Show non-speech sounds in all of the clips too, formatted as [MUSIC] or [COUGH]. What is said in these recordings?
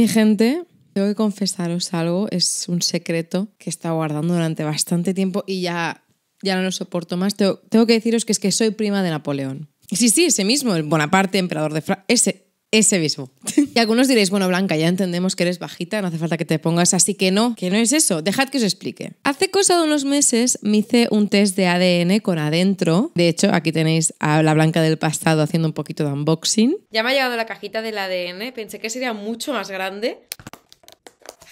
Mi gente, tengo que confesaros algo, es un secreto que he estado guardando durante bastante tiempo y ya, ya no lo soporto más. Tengo, que deciros que es que soy prima de Napoleón. Sí, sí, ese mismo, el Bonaparte, emperador de Francia, ese, ese mismo. [LAUGHS] Y algunos diréis, bueno, Blanca, ya entendemos que eres bajita, no hace falta que te pongas así que no, que no es eso. Dejad que os explique. Hace cosa de unos meses me hice un test de ADN con adentro. De hecho, aquí tenéis a la Blanca del pasado haciendo un poquito de unboxing. Ya me ha llegado la cajita del ADN, pensé que sería mucho más grande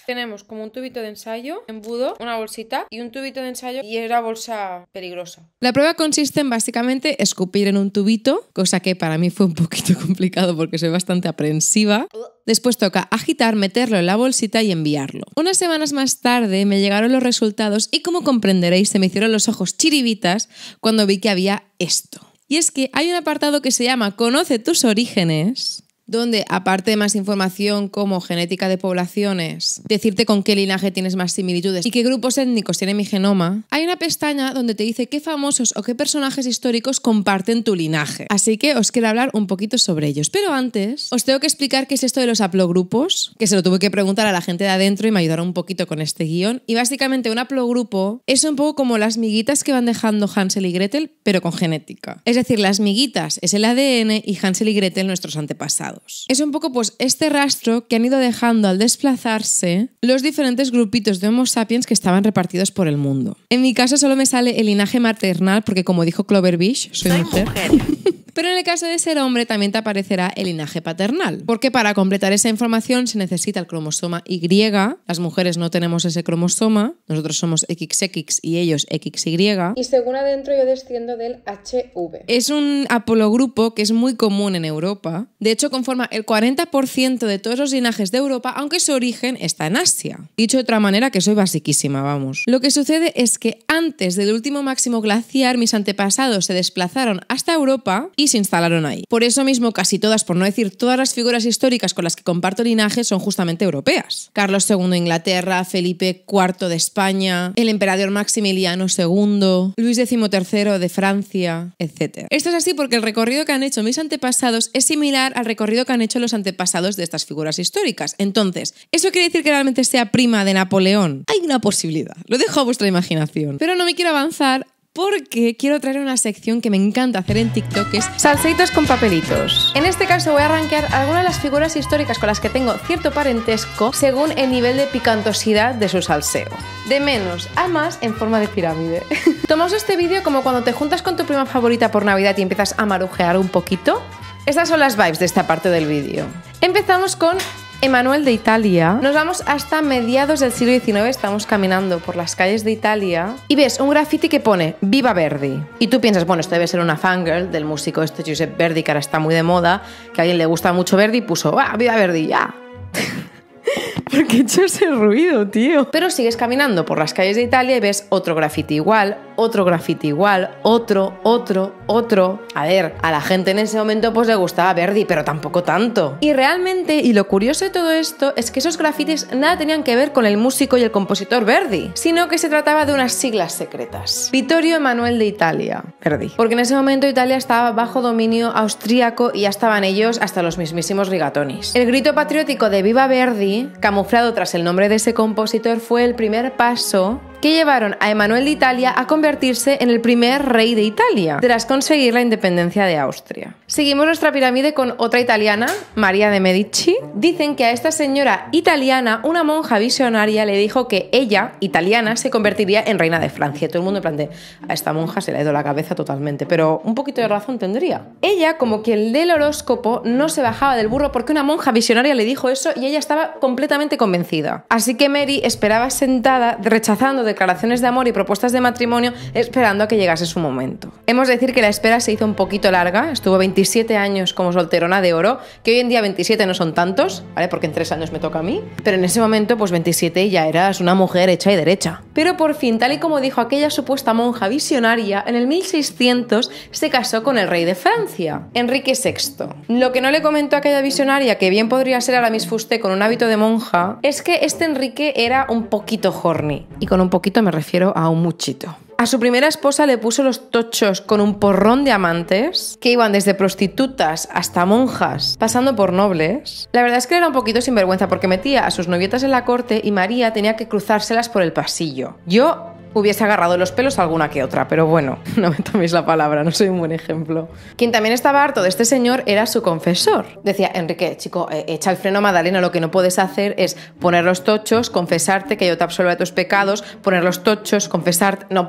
tenemos como un tubito de ensayo, embudo, una bolsita y un tubito de ensayo y era bolsa peligrosa. La prueba consiste en básicamente escupir en un tubito, cosa que para mí fue un poquito [LAUGHS] complicado porque soy bastante aprensiva. Después toca agitar, meterlo en la bolsita y enviarlo. Unas semanas más tarde me llegaron los resultados y como comprenderéis se me hicieron los ojos chiribitas cuando vi que había esto. Y es que hay un apartado que se llama Conoce tus orígenes donde aparte de más información como genética de poblaciones, decirte con qué linaje tienes más similitudes y qué grupos étnicos tiene mi genoma, hay una pestaña donde te dice qué famosos o qué personajes históricos comparten tu linaje. Así que os quiero hablar un poquito sobre ellos. Pero antes, os tengo que explicar qué es esto de los haplogrupos, que se lo tuve que preguntar a la gente de adentro y me ayudaron un poquito con este guión. Y básicamente un haplogrupo es un poco como las miguitas que van dejando Hansel y Gretel, pero con genética. Es decir, las miguitas es el ADN y Hansel y Gretel nuestros antepasados. Es un poco pues este rastro que han ido dejando al desplazarse los diferentes grupitos de Homo sapiens que estaban repartidos por el mundo. En mi caso solo me sale el linaje maternal porque como dijo Clover Beach, soy, mujer. [LAUGHS] Pero en el caso de ser hombre también te aparecerá el linaje paternal, porque para completar esa información se necesita el cromosoma Y, las mujeres no tenemos ese cromosoma, nosotros somos XX y ellos XY. Y según adentro yo desciendo del HV. Es un apologrupo que es muy común en Europa. De hecho, el 40% de todos los linajes de Europa, aunque su origen está en Asia. Dicho de otra manera, que soy basiquísima, vamos. Lo que sucede es que antes del último máximo glaciar, mis antepasados se desplazaron hasta Europa y se instalaron ahí. Por eso mismo, casi todas, por no decir todas las figuras históricas con las que comparto linaje son justamente europeas. Carlos II de Inglaterra, Felipe IV de España, el emperador Maximiliano II, Luis XIII de Francia, etc. Esto es así porque el recorrido que han hecho mis antepasados es similar al recorrido que han hecho los antepasados de estas figuras históricas. Entonces, ¿eso quiere decir que realmente sea prima de Napoleón? Hay una posibilidad. Lo dejo a vuestra imaginación. Pero no me quiero avanzar porque quiero traer una sección que me encanta hacer en TikTok, que es salseitos con papelitos. En este caso voy a rankear algunas de las figuras históricas con las que tengo cierto parentesco según el nivel de picantosidad de su salseo. De menos a más en forma de pirámide. [LAUGHS] Tomaos este vídeo como cuando te juntas con tu prima favorita por Navidad y empiezas a marujear un poquito estas son las vibes de esta parte del vídeo. Empezamos con Emanuel de Italia. Nos vamos hasta mediados del siglo XIX, estamos caminando por las calles de Italia y ves un graffiti que pone Viva Verdi. Y tú piensas, bueno, esto debe ser una fangirl del músico este Giuseppe Verdi, que ahora está muy de moda, que a alguien le gusta mucho Verdi y puso, ¡ah, Viva Verdi, ya! [LAUGHS] ¿Por qué he ese ruido, tío? Pero sigues caminando por las calles de Italia y ves otro graffiti igual, otro graffiti igual, otro, otro, otro. A ver, a la gente en ese momento pues le gustaba Verdi, pero tampoco tanto. Y realmente, y lo curioso de todo esto, es que esos grafitis nada tenían que ver con el músico y el compositor Verdi, sino que se trataba de unas siglas secretas. Vittorio Emanuel de Italia, Verdi. Porque en ese momento Italia estaba bajo dominio austríaco y ya estaban ellos hasta los mismísimos rigatonis. El grito patriótico de Viva Verdi, camuflado tras el nombre de ese compositor, fue el primer paso que llevaron a Emanuel de Italia a convertirse en el primer rey de Italia, tras conseguir la independencia de Austria. Seguimos nuestra pirámide con otra italiana, María de Medici. Dicen que a esta señora italiana, una monja visionaria le dijo que ella, italiana, se convertiría en reina de Francia. Todo el mundo plantea, a esta monja se le ha ido la cabeza totalmente, pero un poquito de razón tendría. Ella, como que el del horóscopo, no se bajaba del burro porque una monja visionaria le dijo eso y ella estaba completamente convencida. Así que Mary esperaba sentada, rechazando declaraciones de amor y propuestas de matrimonio esperando a que llegase su momento. Hemos de decir que la espera se hizo un poquito larga, estuvo 27 años como solterona de oro, que hoy en día 27 no son tantos, ¿vale? Porque en 3 años me toca a mí, pero en ese momento pues 27 ya eras una mujer hecha y derecha. Pero por fin, tal y como dijo aquella supuesta monja visionaria, en el 1600 se casó con el rey de Francia, Enrique VI. Lo que no le comentó aquella visionaria, que bien podría ser a la Miss con un hábito de monja, es que este Enrique era un poquito horny y con un poquito me refiero a un muchito. A su primera esposa le puso los tochos con un porrón de amantes que iban desde prostitutas hasta monjas, pasando por nobles. La verdad es que era un poquito sinvergüenza porque metía a sus novietas en la corte y María tenía que cruzárselas por el pasillo. Yo hubiese agarrado los pelos alguna que otra, pero bueno, [LAUGHS] no me toméis la palabra, no soy un buen ejemplo. Quien también estaba harto de este señor era su confesor. Decía, Enrique, chico, eh, echa el freno Madalena, lo que no puedes hacer es poner los tochos, confesarte que yo te absolvo de tus pecados, poner los tochos, confesarte... No,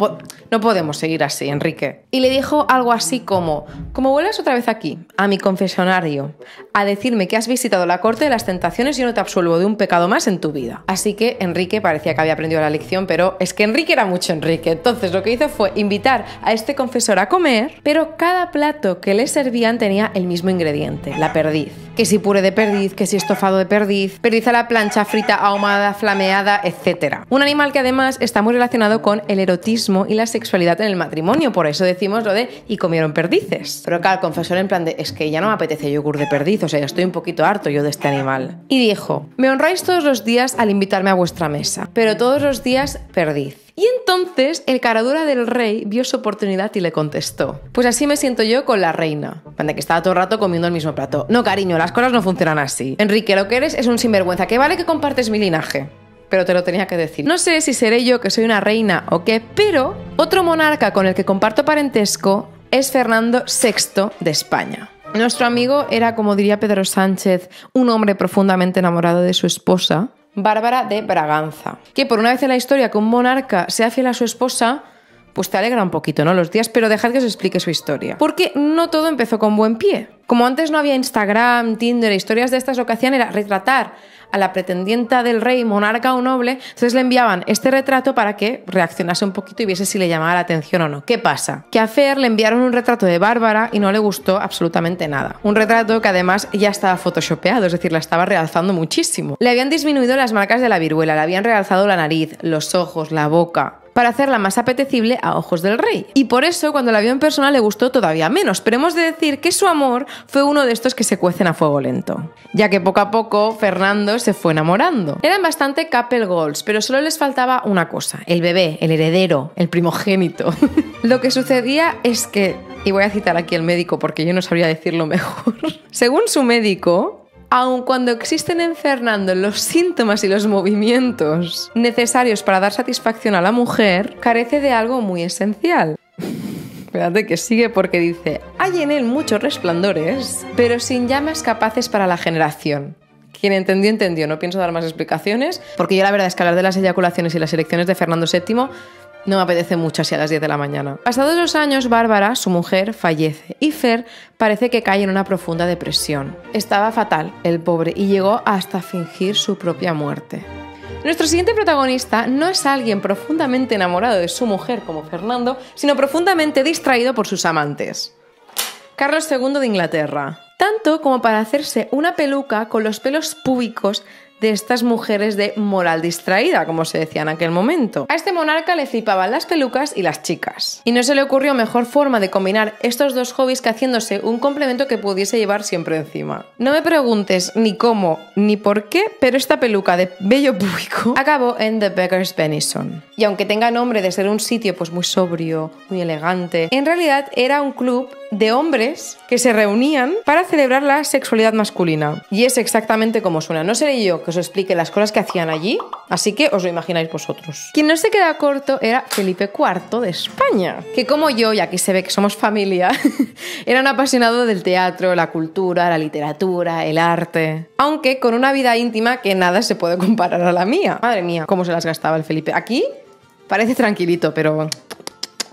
no podemos seguir así, Enrique. Y le dijo algo así como, como vuelves otra vez aquí, a mi confesionario, a decirme que has visitado la corte de las tentaciones y yo no te absolvo de un pecado más en tu vida. Así que Enrique parecía que había aprendido la lección, pero es que Enrique era mucho Enrique. Entonces lo que hizo fue invitar a este confesor a comer, pero cada plato que le servían tenía el mismo ingrediente, la perdiz. Que si puré de perdiz, que si estofado de perdiz, perdiz a la plancha, frita, ahumada, flameada, etc. Un animal que además está muy relacionado con el erotismo y la sexualidad en el matrimonio, por eso decimos lo de y comieron perdices. Pero acá el confesor en plan de es que ya no me apetece yogur de perdiz, o sea, estoy un poquito harto yo de este animal. Y dijo, me honráis todos los días al invitarme a vuestra mesa, pero todos los días perdiz. Y entonces el caradura del rey vio su oportunidad y le contestó, pues así me siento yo con la reina, Cuando que estaba todo rato comiendo el mismo plato. No, cariño, las cosas no funcionan así. Enrique, lo que eres es un sinvergüenza, que vale que compartes mi linaje pero te lo tenía que decir. No sé si seré yo que soy una reina o qué, pero otro monarca con el que comparto parentesco es Fernando VI de España. Nuestro amigo era, como diría Pedro Sánchez, un hombre profundamente enamorado de su esposa Bárbara de Braganza, que por una vez en la historia que un monarca sea fiel a su esposa, pues te alegra un poquito, ¿no? Los días, pero dejad que os explique su historia. Porque no todo empezó con buen pie. Como antes no había Instagram, Tinder, historias de estas, lo era retratar a la pretendienta del rey, monarca o noble, entonces le enviaban este retrato para que reaccionase un poquito y viese si le llamaba la atención o no. ¿Qué pasa? Que a Fer le enviaron un retrato de Bárbara y no le gustó absolutamente nada. Un retrato que además ya estaba photoshopeado, es decir, la estaba realzando muchísimo. Le habían disminuido las marcas de la viruela, le habían realzado la nariz, los ojos, la boca para hacerla más apetecible a ojos del rey. Y por eso cuando la vio en persona le gustó todavía menos, pero hemos de decir que su amor fue uno de estos que se cuecen a fuego lento, ya que poco a poco Fernando se fue enamorando. Eran bastante couple goals, pero solo les faltaba una cosa, el bebé, el heredero, el primogénito. [LAUGHS] Lo que sucedía es que y voy a citar aquí al médico porque yo no sabría decirlo mejor. [LAUGHS] Según su médico, aun cuando existen en Fernando los síntomas y los movimientos necesarios para dar satisfacción a la mujer, carece de algo muy esencial. [LAUGHS] Espérate que sigue porque dice, hay en él muchos resplandores, pero sin llamas capaces para la generación. Quien entendió, entendió. No pienso dar más explicaciones, porque ya la verdad es que hablar de las eyaculaciones y las elecciones de Fernando VII no me apetece mucho así a las 10 de la mañana. Pasados dos años, Bárbara, su mujer, fallece y Fer parece que cae en una profunda depresión. Estaba fatal, el pobre, y llegó hasta fingir su propia muerte. Nuestro siguiente protagonista no es alguien profundamente enamorado de su mujer como Fernando, sino profundamente distraído por sus amantes. Carlos II de Inglaterra. Tanto como para hacerse una peluca con los pelos púbicos de estas mujeres de moral distraída, como se decía en aquel momento. A este monarca le flipaban las pelucas y las chicas. Y no se le ocurrió mejor forma de combinar estos dos hobbies que haciéndose un complemento que pudiese llevar siempre encima. No me preguntes ni cómo ni por qué, pero esta peluca de bello público [LAUGHS] acabó en The Beggar's Benison. Y aunque tenga nombre de ser un sitio pues muy sobrio, muy elegante, en realidad era un club de hombres que se reunían para celebrar la sexualidad masculina. Y es exactamente como suena. No seré yo que os explique las cosas que hacían allí, así que os lo imagináis vosotros. Quien no se queda corto era Felipe IV de España, que como yo, y aquí se ve que somos familia, [LAUGHS] era un apasionado del teatro, la cultura, la literatura, el arte, aunque con una vida íntima que nada se puede comparar a la mía. Madre mía, cómo se las gastaba el Felipe. Aquí parece tranquilito, pero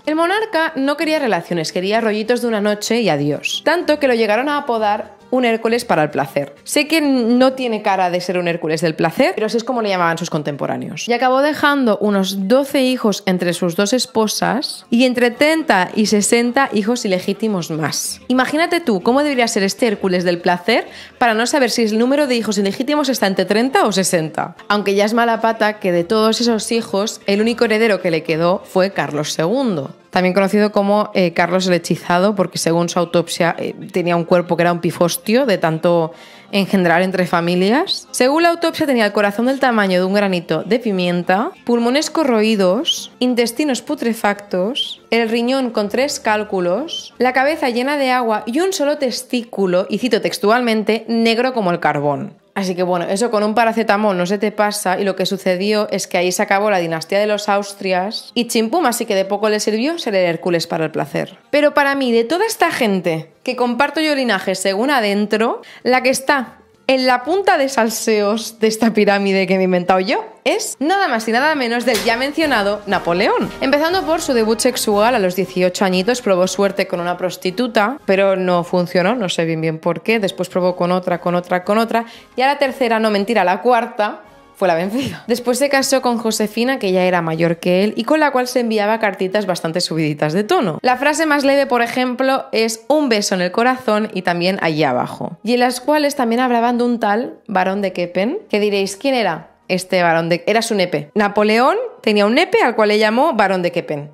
el monarca no quería relaciones, quería rollitos de una noche y adiós. Tanto que lo llegaron a apodar un Hércules para el placer. Sé que no tiene cara de ser un Hércules del placer, pero así es como le llamaban sus contemporáneos. Y acabó dejando unos 12 hijos entre sus dos esposas y entre 30 y 60 hijos ilegítimos más. Imagínate tú cómo debería ser este Hércules del placer para no saber si el número de hijos ilegítimos está entre 30 o 60. Aunque ya es mala pata que de todos esos hijos, el único heredero que le quedó fue Carlos II también conocido como eh, Carlos el Hechizado, porque según su autopsia eh, tenía un cuerpo que era un pifostio de tanto engendrar entre familias. Según la autopsia tenía el corazón del tamaño de un granito de pimienta, pulmones corroídos, intestinos putrefactos, el riñón con tres cálculos, la cabeza llena de agua y un solo testículo, y cito textualmente, negro como el carbón. Así que bueno, eso con un paracetamol no se te pasa y lo que sucedió es que ahí se acabó la dinastía de los Austrias y chimpum, así que de poco le sirvió ser el Hércules para el placer. Pero para mí, de toda esta gente que comparto yo linaje según adentro, la que está en la punta de salseos de esta pirámide que me he inventado yo es nada más y nada menos del ya mencionado Napoleón. Empezando por su debut sexual a los 18 añitos, probó suerte con una prostituta, pero no funcionó, no sé bien bien por qué. Después probó con otra, con otra, con otra. Y a la tercera, no mentira, la cuarta, fue la vencida. Después se casó con Josefina, que ya era mayor que él, y con la cual se enviaba cartitas bastante subiditas de tono. La frase más leve, por ejemplo, es un beso en el corazón y también allí abajo. Y en las cuales también hablaban de un tal barón de Kepen, que diréis, ¿quién era? Este barón de... Era su nepe. Napoleón tenía un nepe al cual le llamó barón de Kepen.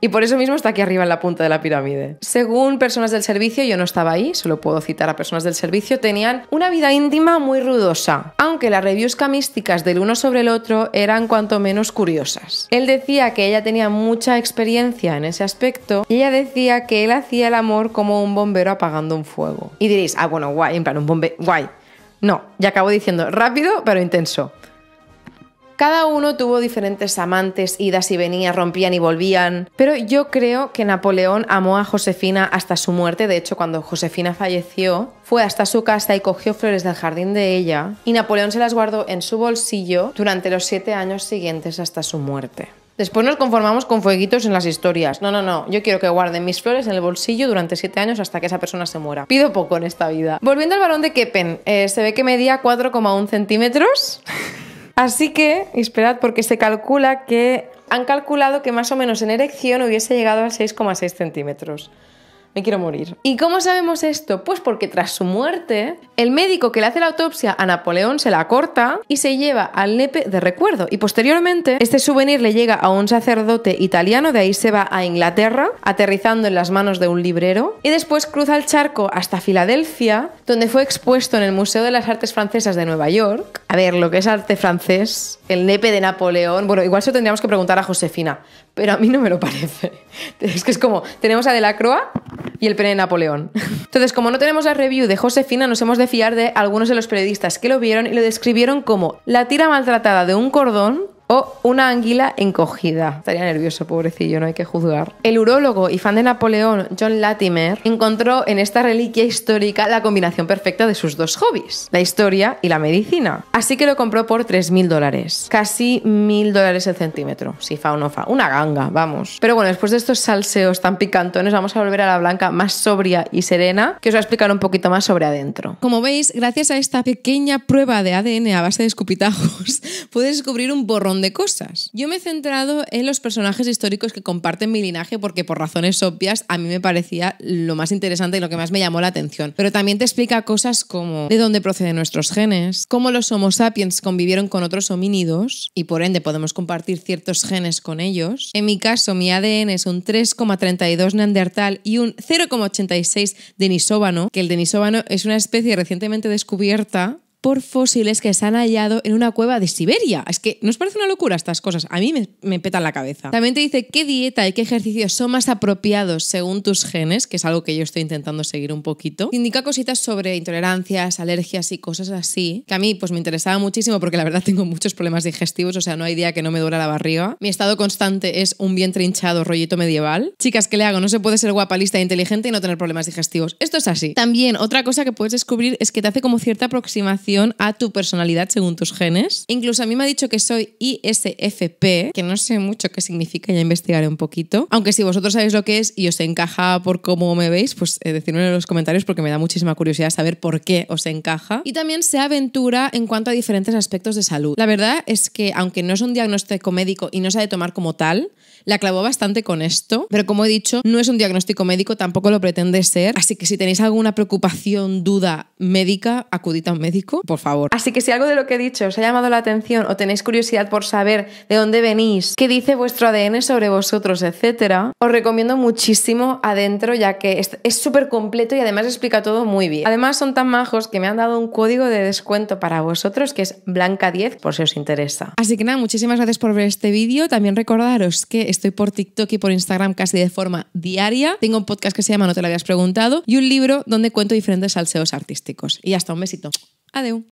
Y por eso mismo está aquí arriba en la punta de la pirámide. Según personas del servicio, yo no estaba ahí, solo puedo citar a personas del servicio, tenían una vida íntima muy rudosa, aunque las reviews camísticas del uno sobre el otro eran cuanto menos curiosas. Él decía que ella tenía mucha experiencia en ese aspecto y ella decía que él hacía el amor como un bombero apagando un fuego. Y diréis, ah, bueno, guay, en plan, un bombero, guay. No, ya acabo diciendo rápido pero intenso. Cada uno tuvo diferentes amantes, idas y venías, rompían y volvían, pero yo creo que Napoleón amó a Josefina hasta su muerte, de hecho cuando Josefina falleció, fue hasta su casa y cogió flores del jardín de ella, y Napoleón se las guardó en su bolsillo durante los siete años siguientes hasta su muerte. Después nos conformamos con fueguitos en las historias. No, no, no. Yo quiero que guarden mis flores en el bolsillo durante siete años hasta que esa persona se muera. Pido poco en esta vida. Volviendo al balón de Keppen, eh, se ve que medía 4,1 centímetros. [LAUGHS] Así que, esperad, porque se calcula que han calculado que más o menos en erección hubiese llegado a 6,6 centímetros me quiero morir. ¿Y cómo sabemos esto? Pues porque tras su muerte, el médico que le hace la autopsia a Napoleón se la corta y se lleva al nepe de recuerdo. Y posteriormente, este souvenir le llega a un sacerdote italiano, de ahí se va a Inglaterra, aterrizando en las manos de un librero, y después cruza el charco hasta Filadelfia, donde fue expuesto en el Museo de las Artes Francesas de Nueva York. A ver, lo que es arte francés, el nepe de Napoleón, bueno, igual se tendríamos que preguntar a Josefina, pero a mí no me lo parece. Es que es como, tenemos a de la Croa y el pene de Napoleón. Entonces, como no tenemos la review de Josefina, nos hemos de fiar de algunos de los periodistas que lo vieron y lo describieron como la tira maltratada de un cordón o una anguila encogida. Estaría nervioso, pobrecillo, no hay que juzgar. El urólogo y fan de Napoleón, John Latimer, encontró en esta reliquia histórica la combinación perfecta de sus dos hobbies, la historia y la medicina. Así que lo compró por 3.000 dólares, casi 1.000 dólares el centímetro, si fa o no fa. Una ganga, vamos. Pero bueno, después de estos salseos tan picantones, vamos a volver a la blanca más sobria y serena, que os va a explicar un poquito más sobre adentro. Como veis, gracias a esta pequeña prueba de ADN a base de escupitajos, [LAUGHS] pude descubrir un borrón de cosas. Yo me he centrado en los personajes históricos que comparten mi linaje porque por razones obvias a mí me parecía lo más interesante y lo que más me llamó la atención. Pero también te explica cosas como de dónde proceden nuestros genes, cómo los Homo sapiens convivieron con otros homínidos y por ende podemos compartir ciertos genes con ellos. En mi caso, mi ADN es un 3,32 neandertal y un 0,86 denisóbano, que el denisóbano es una especie recientemente descubierta por fósiles que se han hallado en una cueva de Siberia. Es que nos parece una locura estas cosas. A mí me, me petan la cabeza. También te dice qué dieta y qué ejercicios son más apropiados según tus genes, que es algo que yo estoy intentando seguir un poquito. indica cositas sobre intolerancias, alergias y cosas así, que a mí pues me interesaba muchísimo porque la verdad tengo muchos problemas digestivos, o sea, no hay día que no me duela la barriga. Mi estado constante es un bien trinchado rollito medieval. Chicas, ¿qué le hago? No se puede ser guapalista e inteligente y no tener problemas digestivos. Esto es así. También otra cosa que puedes descubrir es que te hace como cierta aproximación a tu personalidad según tus genes. Incluso a mí me ha dicho que soy ISFP, que no sé mucho qué significa, ya investigaré un poquito. Aunque si vosotros sabéis lo que es y os encaja por cómo me veis, pues eh, en los comentarios porque me da muchísima curiosidad saber por qué os encaja. Y también se aventura en cuanto a diferentes aspectos de salud. La verdad es que aunque no es un diagnóstico médico y no se ha de tomar como tal, la clavó bastante con esto, pero como he dicho, no es un diagnóstico médico, tampoco lo pretende ser, así que si tenéis alguna preocupación, duda médica, acudid a un médico por favor. Así que si algo de lo que he dicho os ha llamado la atención o tenéis curiosidad por saber de dónde venís, qué dice vuestro ADN sobre vosotros, etcétera, os recomiendo muchísimo adentro ya que es súper completo y además explica todo muy bien. Además son tan majos que me han dado un código de descuento para vosotros que es Blanca10 por si os interesa. Así que nada, muchísimas gracias por ver este vídeo. También recordaros que estoy por TikTok y por Instagram casi de forma diaria. Tengo un podcast que se llama No te lo habías preguntado y un libro donde cuento diferentes salseos artísticos. Y hasta un besito. Adeu!